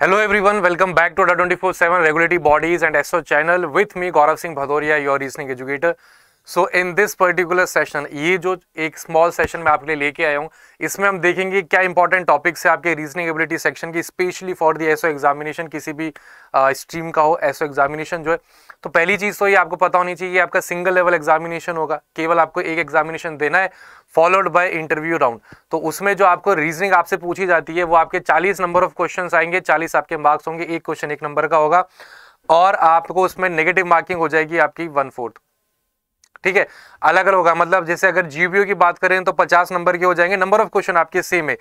hello everyone welcome back to the twenty four seven regulatory bodies and SO channel with me Gaurav Singh Bhadauria your reasoning educator so in this particular session ये जो एक small session मैं आपके लिए लेके आया हूँ इसमें हम देखेंगे क्या इंपॉर्टेंट टॉपिक्स है आपके रीजनिंग एबिलिटी सेक्शन की specially for the SO examination किसी भी स्ट्रीम uh, का हो एसओ एग्जामिनेशन जो है तो पहली चीज़ तो ये आपको पता होनी चाहिए आपका सिंगल लेवल एग्जामिनेशन होगा केवल आपको एक एग्जामिनेशन देना है फॉलोड बाय इंटरव्यू राउंड तो उसमें जो आपको रीजनिंग आपसे पूछी जाती है वो आपके 40 नंबर ऑफ क्वेश्चंस आएंगे 40 आपके मार्क्स होंगे एक क्वेश्चन एक नंबर का होगा और आपको उसमें नेगेटिव मार्किंग हो जाएगी आपकी वन फोर्थ ठीक है अलग अलग होगा मतलब जैसे अगर जीबीओ की बात करें तो पचास नंबर के हो जाएंगे नंबर ऑफ क्वेश्चन आपके सेम है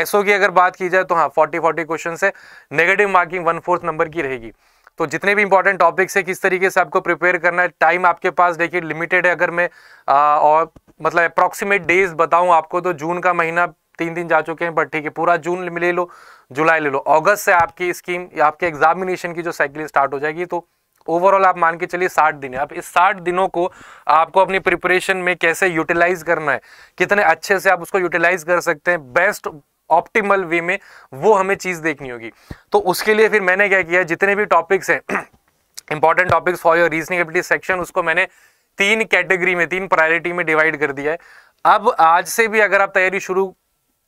एसओ की अगर बात की जाए तो हाँ फोर्टी फोर्टी क्वेश्चन है negative marking one fourth number की रहेगी तो जितने भी इंपॉर्टेंट टॉपिक्स है किस तरीके से आपको प्रिपेयर करना है टाइम आपके पास देखिए लिमिटेड है अगर मैं आ, और मतलब अप्रॉक्सीमेट डेज बताऊं आपको तो जून का महीना तीन दिन जा चुके हैं बट ठीक है पूरा जून ले लो जुलाई ले लो अगस्त से आपकी स्कीम आपके एग्जामिनेशन की जो साइकिल स्टार्ट हो जाएगी तो ओवरऑल आप मान के चलिए साठ दिन है आप इस साठ दिनों को आपको अपनी प्रिपरेशन में कैसे यूटिलाइज करना है कितने अच्छे से आप उसको यूटिलाइज कर सकते हैं बेस्ट ऑप्टिमल वे में वो हमें चीज़ देखनी होगी तो उसके लिए फिर मैंने क्या किया जितने भी टॉपिक्स हैं important topics for your reasoning ability section उसको मैंने तीन कैटेगरी में तीन प्रायोरिटी में डिवाइड कर दिया है अब आज से भी अगर आप तैयारी शुरू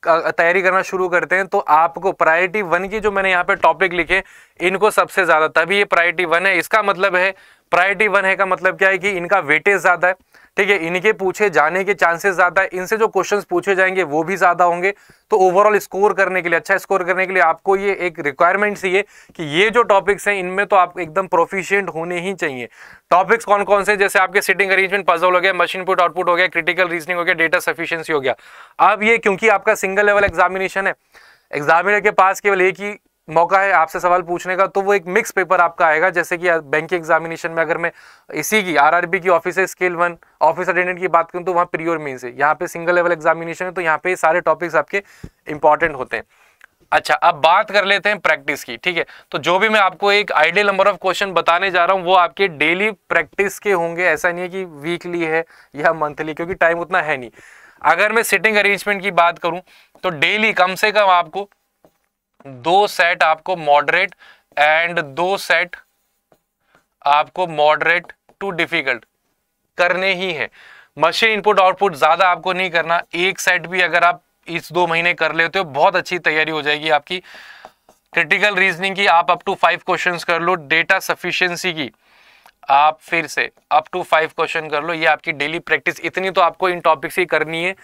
तैयारी करना शुरू करते हैं तो आपको प्रायोरिटी वन की जो मैंने यहाँ पे टॉपिक लिखे इनको सबसे ज़्यादा तभी ये प्रायोरिटी वन है इसका मतलब है प्रायोरिटी वन है का मतलब क्या है कि इनका वेटेज ज़्यादा है ठीक है इनके पूछे जाने के चांसेस ज़्यादा है इनसे जो क्वेश्चन पूछे जाएंगे वो भी ज़्यादा होंगे तो ओवरऑल स्कोर करने के लिए अच्छा स्कोर करने के लिए आपको ये एक रिक्वायरमेंट सी है कि ये जो टॉपिक्स हैं इनमें तो आप एकदम प्रोफिशियंट होने ही चाहिए टॉपिक्स कौन कौन से जैसे आपके सिटिंग अरेंजमेंट पजल हो गया मशीन पुट आउटपुट हो गया क्रिटिकल रीजनिंग हो गया डेटा सफिशियंसी हो गया अब ये क्योंकि आपका सिंगल लेवल एग्जामिनेशन है एग्जामिनर के पास केवल एक ही मौका है आपसे सवाल पूछने का तो वो एक मिक्स पेपर आपका आएगा जैसे कि बैंक के एग्जामिनेशन में अगर मैं इसी की आरआरबी की ऑफिस है स्केल वन ऑफिस अटेंडेंट की बात करूँ तो वहाँ प्रियोर मीन है यहाँ पे सिंगल लेवल एग्जामिनेशन है तो यहाँ पे सारे टॉपिक्स आपके इंपॉर्टेंट होते हैं अच्छा अब बात कर लेते हैं प्रैक्टिस की ठीक है तो जो भी मैं आपको एक आइडियल नंबर ऑफ क्वेश्चन बताने जा रहा हूँ वो आपके डेली प्रैक्टिस के होंगे ऐसा नहीं है कि वीकली है या मंथली क्योंकि टाइम उतना है नहीं अगर मैं सिटिंग अरेंजमेंट की बात करूँ तो डेली कम से कम आपको दो सेट आपको मॉडरेट एंड दो सेट आपको मॉडरेट टू डिफिकल्ट करने ही हैं मशीन इनपुट आउटपुट ज़्यादा आपको नहीं करना एक सेट भी अगर आप इस दो महीने कर लेते हो बहुत अच्छी तैयारी हो जाएगी आपकी क्रिटिकल रीजनिंग की आप अप टू फाइव क्वेश्चंस कर लो डेटा सफिशिएंसी की आप फिर से अप टू फाइव क्वेश्चन कर लो ये आपकी डेली प्रैक्टिस इतनी तो आपको इन टॉपिक्स ही करनी है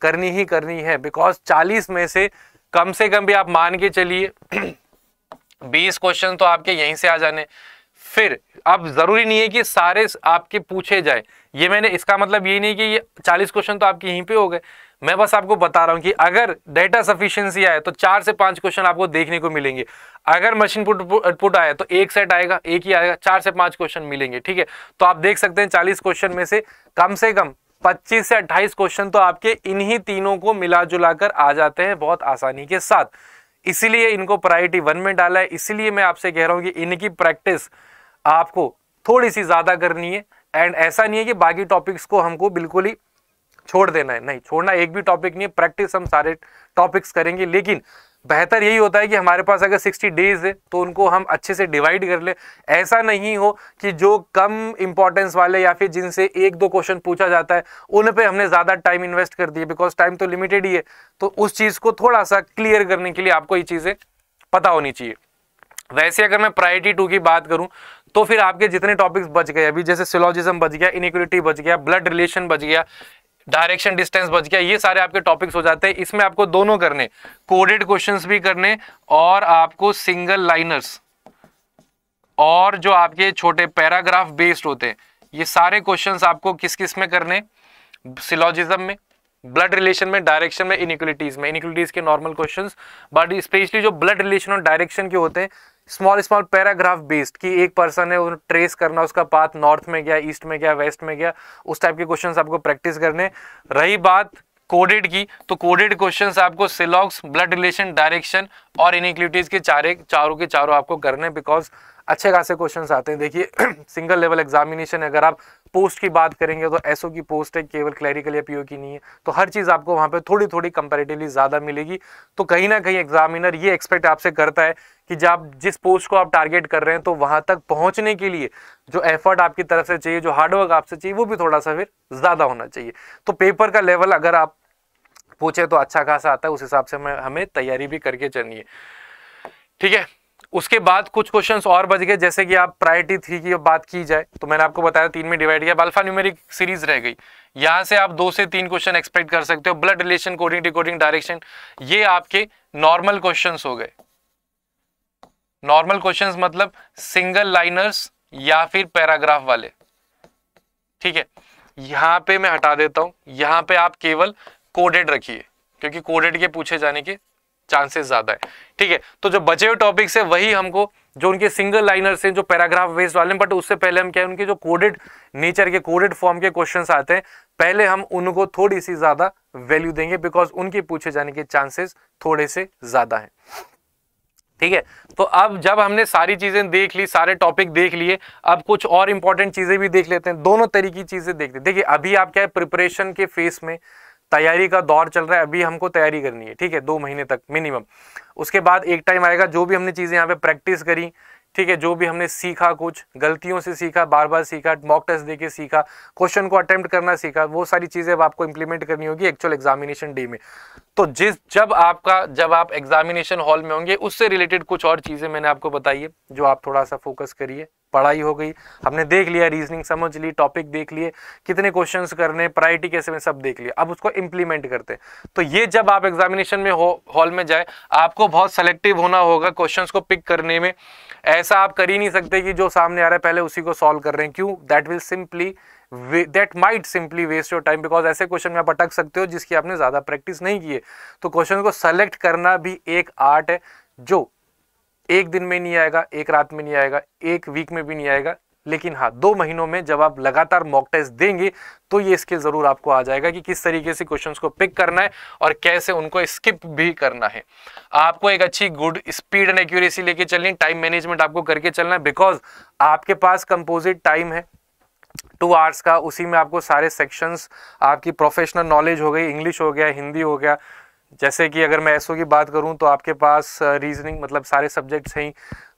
करनी ही करनी है बिकॉज चालीस में से कम से कम भी आप मान के चलिए बीस क्वेश्चन तो आपके यहीं से आ जाने फिर अब जरूरी नहीं है कि सारे आपके पूछे जाए ये मैंने इसका मतलब ये नहीं कि ये चालीस क्वेश्चन तो आपके यहीं पे हो गए मैं बस आपको बता रहा हूं कि अगर डेटा सफिशियंसी आए तो चार से पांच क्वेश्चन आपको देखने को मिलेंगे अगर मशीन पुट आया तो एक सेट आएगा एक ही आएगा चार से पांच क्वेश्चन मिलेंगे ठीक है तो आप देख सकते हैं चालीस क्वेश्चन में से कम से कम 25 से 28 क्वेश्चन तो आपके इन्हीं तीनों को मिला जुला कर आ जाते हैं बहुत आसानी के साथ इसीलिए इनको प्रायोरिटी वन में डाला है इसीलिए मैं आपसे कह रहा हूं कि इनकी प्रैक्टिस आपको थोड़ी सी ज़्यादा करनी है एंड ऐसा नहीं है कि बाकी टॉपिक्स को हमको बिल्कुल ही छोड़ देना है नहीं छोड़ना एक भी टॉपिक नहीं है प्रैक्टिस हम सारे टॉपिक्स करेंगे लेकिन बेहतर यही होता है कि हमारे पास अगर 60 डेज है तो उनको हम अच्छे से डिवाइड कर ले ऐसा नहीं हो कि जो कम इंपॉर्टेंस वाले या फिर जिनसे एक दो क्वेश्चन पूछा जाता है उन पे हमने ज़्यादा टाइम इन्वेस्ट कर दिए बिकॉज टाइम तो लिमिटेड ही है तो उस चीज़ को थोड़ा सा क्लियर करने के लिए आपको ये चीज़ें पता होनी चाहिए वैसे अगर मैं प्रायोरिटी टू की बात करूं तो फिर आपके जितने टॉपिक्स बच गए अभी जैसे सिलोजिज्म बच गया इनिक्वलिटी बच गया ब्लड रिलेशन बच गया डायरेक्शन डिस्टेंस बच गया ये सारे आपके टॉपिक्स हो जाते हैं इसमें आपको दोनों करने कोडेड क्वेश्चंस भी करने और आपको सिंगल लाइनर्स और जो आपके छोटे पैराग्राफ बेस्ड होते हैं ये सारे क्वेश्चंस आपको किस किस में करने सिलोजिज्म में ब्लड रिलेशन में डायरेक्शन में इनिक्वलिटीज में इनिक्वलिटीज के नॉर्मल क्वेश्चन बट स्पेशली जो ब्लड रिलेशन और डायरेक्शन के होते हैं स्मॉल स्मॉल पैराग्राफ बेस्ड कि एक पर्सन है ट्रेस करना उसका पाथ नॉर्थ में गया ईस्ट में गया वेस्ट में गया उस टाइप के क्वेश्चन आपको प्रैक्टिस करने रही बात कोडेड की तो कोडेड क्वेश्चंस आपको सिलॉक्स ब्लड रिलेशन डायरेक्शन और इनिक्विटीज के चारे चारों के चारों आपको करने बिकॉज अच्छे खासे क्वेश्चन आते हैं देखिए सिंगल लेवल एग्जामिनेशन अगर आप पोस्ट की बात करेंगे तो एसओ की पोस्ट है केवल क्लैरिकल या पीओ की नहीं है तो हर चीज़ आपको वहाँ पे थोड़ी थोड़ी कंपेरेटिवली ज़्यादा मिलेगी तो कहीं ना कहीं एग्जामिनर ये एक्सपेक्ट आपसे करता है कि जब आप जिस पोस्ट को आप टारगेट कर रहे हैं तो वहाँ तक पहुँचने के लिए जो एफर्ट आपकी तरफ से चाहिए जो हार्डवर्क आपसे चाहिए वो भी थोड़ा सा फिर ज़्यादा होना चाहिए तो पेपर का लेवल अगर आप पूछे तो अच्छा खासा आता है उस हिसाब से हमें तैयारी भी करके चलनी है ठीक है उसके बाद कुछ क्वेश्चंस और बच गए जैसे कि आप प्रायोरिटी थ्री की बात की जाए तो मैंने आपको बताया तीन में डिवाइड किया अल्फा न्यूमेरिक सीरीज रह गई यहां से आप दो से तीन क्वेश्चन एक्सपेक्ट कर सकते हो blood relation coding decoding direction ये आपके नॉर्मल क्वेश्चन हो गए नॉर्मल क्वेश्चन मतलब सिंगल लाइनर्स या फिर पैराग्राफ वाले ठीक है यहां पे मैं हटा देता हूं यहां पे आप केवल कोडेड रखिए क्योंकि कोडेड के पूछे जाने के चांसेस ज़्यादा है ठीक है तो जो बचे हुए टॉपिक्स है वही हमको जो उनके सिंगल लाइनर्स हैं जो पैराग्राफ बेस्ड वाले हैं बट उससे पहले हम क्या है उनके जो कोडेड नेचर के कोडेड फॉर्म के क्वेश्चन आते हैं पहले हम उनको थोड़ी सी ज़्यादा वैल्यू देंगे बिकॉज उनके पूछे जाने के चांसेस थोड़े से ज़्यादा है ठीक है तो अब जब हमने सारी चीज़ें देख ली सारे टॉपिक देख लिए अब कुछ और इंपॉर्टेंट चीज़ें भी देख लेते हैं दोनों तरीके की चीज़ें देखते हैं देखिए अभी आप क्या है प्रिपरेशन के फेस में तैयारी का दौर चल रहा है अभी हमको तैयारी करनी है ठीक है दो महीने तक मिनिमम उसके बाद एक टाइम आएगा जो भी हमने चीज़ें यहाँ पे प्रैक्टिस करी ठीक है जो भी हमने सीखा कुछ गलतियों से सीखा बार बार सीखा मॉक टेस्ट देके सीखा क्वेश्चन को अटेम्प्ट करना सीखा वो सारी चीज़ें अब आपको इंप्लीमेंट करनी होगी एक्चुअल एग्जामिनेशन डे में तो जिस जब आपका जब आप एग्जामिनेशन हॉल में होंगे उससे रिलेटेड कुछ और चीज़ें मैंने आपको बताई है जो आप थोड़ा सा फोकस करिए पढ़ाई हो गई हमने देख लिया रीजनिंग समझ ली टॉपिक देख लिए कितने क्वेश्चंस करने प्रायरिटी कैसे में सब देख लिया अब उसको इम्प्लीमेंट करते हैं तो ये जब आप एग्जामिनेशन में हो हॉल में जाए आपको बहुत सेलेक्टिव होना होगा क्वेश्चन को पिक करने में ऐसा आप कर ही नहीं सकते कि जो सामने आ रहा है पहले उसी को सॉल्व कर रहे हैं क्यों that will simply that might simply waste your time because ऐसे क्वेश्चन में आप अटक सकते हो जिसकी आपने ज़्यादा प्रैक्टिस नहीं की है तो क्वेश्चन को सेलेक्ट करना भी एक आर्ट है जो एक दिन में नहीं आएगा एक रात में नहीं आएगा एक वीक में भी नहीं आएगा लेकिन हाँ दो महीनों में जब आप लगातार मॉक टेस्ट देंगे तो ये स्किल ज़रूर आपको आ जाएगा कि किस तरीके से क्वेश्चंस को पिक करना है और कैसे उनको स्किप भी करना है आपको एक अच्छी गुड स्पीड एंड एक्यूरेसी लेके चलनी टाइम मैनेजमेंट आपको करके चलना है बिकॉज आपके पास कंपोजिट टाइम है टू आवर्स का उसी में आपको सारे सेक्शंस आपकी प्रोफेशनल नॉलेज हो गई इंग्लिश हो गया हिंदी हो गया जैसे कि अगर मैं एसओ की बात करूं तो आपके पास रीजनिंग मतलब सारे सब्जेक्ट्स हैं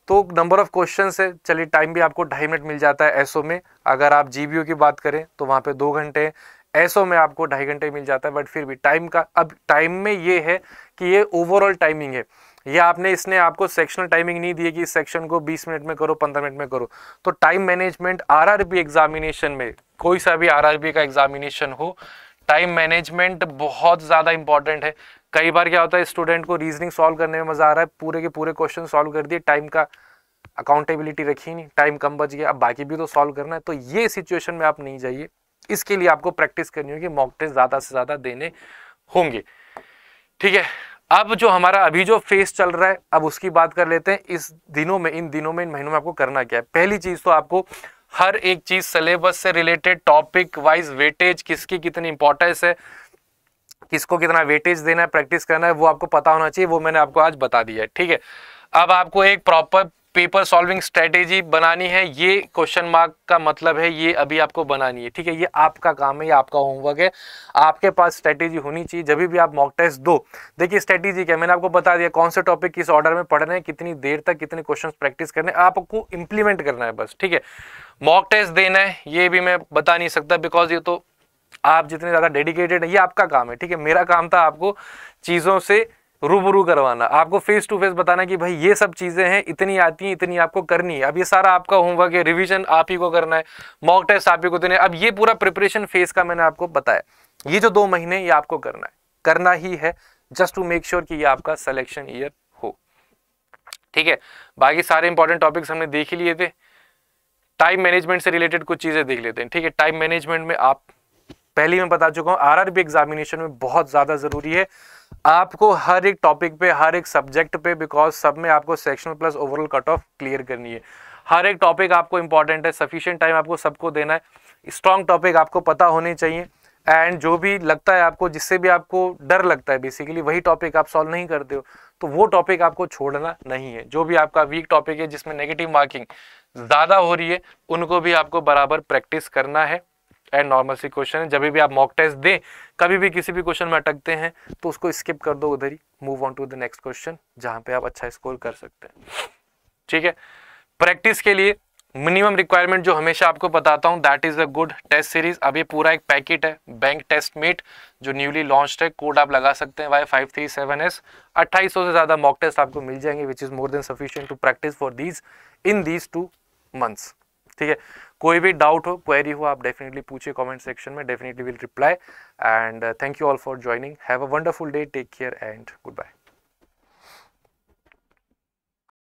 तो नंबर ऑफ़ क्वेश्चन है चलिए टाइम भी आपको ढाई मिनट मिल जाता है एसओ में अगर आप जी की बात करें तो वहाँ पर दो घंटे एसओ में आपको ढाई घंटे मिल जाता है बट फिर भी टाइम का अब टाइम में ये है कि ये ओवरऑल टाइमिंग है ये आपने इसने आपको सेक्शनल टाइमिंग नहीं दी है कि इस सेक्शन को 20 मिनट में करो 15 मिनट में करो तो टाइम मैनेजमेंट आरआरबी एग्जामिनेशन में कोई सा भी आरआरबी का एग्जामिनेशन हो टाइम मैनेजमेंट बहुत ज़्यादा इंपॉर्टेंट है कई बार क्या होता है स्टूडेंट को रीजनिंग सॉल्व करने में मज़ा आ रहा है पूरे के पूरे क्वेश्चन सॉल्व कर दिए टाइम का अकाउंटेबिलिटी रखी नहीं टाइम कम बच गया अब बाकी भी तो सॉल्व करना है तो ये सिचुएशन में आप नहीं जाइए इसके लिए आपको प्रैक्टिस करनी होगी मॉक टेस्ट ज़्यादा से ज़्यादा देने होंगे ठीक है अब जो हमारा अभी जो फेस चल रहा है अब उसकी बात कर लेते हैं इस दिनों में इन दिनों में इन महीनों में आपको करना क्या है पहली चीज़ तो आपको हर एक चीज़ सिलेबस से रिलेटेड टॉपिक वाइज वेटेज किसकी कितनी इंपॉर्टेंस है किसको कितना वेटेज देना है प्रैक्टिस करना है वो आपको पता होना चाहिए वो मैंने आपको आज बता दिया है ठीक है अब आपको एक प्रॉपर पेपर सॉल्विंग स्ट्रेटेजी बनानी है ये क्वेश्चन मार्क का मतलब है ये अभी आपको बनानी है ठीक है ये आपका काम है ये आपका होमवर्क है आपके पास स्ट्रेटेजी होनी चाहिए जब भी आप मॉक टेस्ट दो देखिए स्ट्रेटेजी क्या मैंने आपको बता दिया कौन से टॉपिक किस ऑर्डर में पढ़ने हैं कितनी देर तक कितने क्वेश्चन प्रैक्टिस करने आपको इम्प्लीमेंट करना है बस ठीक है मॉक टेस्ट देना है ये भी मैं बता नहीं सकता बिकॉज ये तो आप जितने ज़्यादा डेडिकेटेड हैं ये आपका काम है ठीक है मेरा काम था आपको चीज़ों से रूबरू करवाना आपको फेस टू फेस बताना कि भाई ये सब चीज़ें हैं इतनी आती हैं इतनी आपको करनी है अब ये सारा आपका होमवर्क है रिविजन आप ही को करना है मॉक टेस्ट आप ही को देना है अब ये पूरा प्रिपरेशन फेस का मैंने आपको बताया ये जो दो महीने ये आपको करना है करना ही है जस्ट टू मेक श्योर कि ये आपका सिलेक्शन ईयर हो ठीक है बाकी सारे इंपॉर्टेंट टॉपिक्स हमने देख ही लिए थे टाइम मैनेजमेंट से रिलेटेड कुछ चीज़ें देख लेते हैं ठीक है टाइम मैनेजमेंट में आप पहले मैं बता चुका हूँ आरआरबी एग्जामिनेशन में बहुत ज़्यादा ज़रूरी है आपको हर एक टॉपिक पे हर एक सब्जेक्ट पे बिकॉज सब में आपको sectional plus overall cut off clear करनी है हर एक टॉपिक आपको इंपॉर्टेंट है सफिशियंट टाइम आपको सबको देना है स्ट्रॉन्ग टॉपिक आपको पता होने चाहिए एंड जो भी लगता है आपको जिससे भी आपको डर लगता है बेसिकली वही टॉपिक आप सॉल्व नहीं करते हो तो वो टॉपिक आपको छोड़ना नहीं है जो भी आपका वीक टॉपिक है जिसमें नेगेटिव मार्किंग ज़्यादा हो रही है उनको भी आपको बराबर प्रैक्टिस करना है एंड नॉर्मल सी क्वेश्चन है जब भी आप मॉक टेस्ट दें कभी भी किसी भी क्वेश्चन में अटकते हैं तो उसको स्किप कर दो उधर ही move on to the next question जहां पे आप अच्छा स्कोर कर सकते हैं ठीक है प्रैक्टिस के लिए मिनिमम रिक्वायरमेंट जो हमेशा आपको बताता हूँ that is a good test series अभी पूरा एक पैकेट है बैंक टेस्ट मीट जो न्यूली लॉन्च है कोड आप लगा सकते हैं Y five three seven S अट्ठाईस सौ से ज़्यादा मॉक टेस्ट आपको मिल जाएंगे which is more than sufficient to practise for these in these two months ठीक है कोई भी डाउट हो क्वेरी हो आप डेफिनेटली पूछिए कमेंट सेक्शन में definitely will reply and thank you all for joining have a wonderful day take care and good bye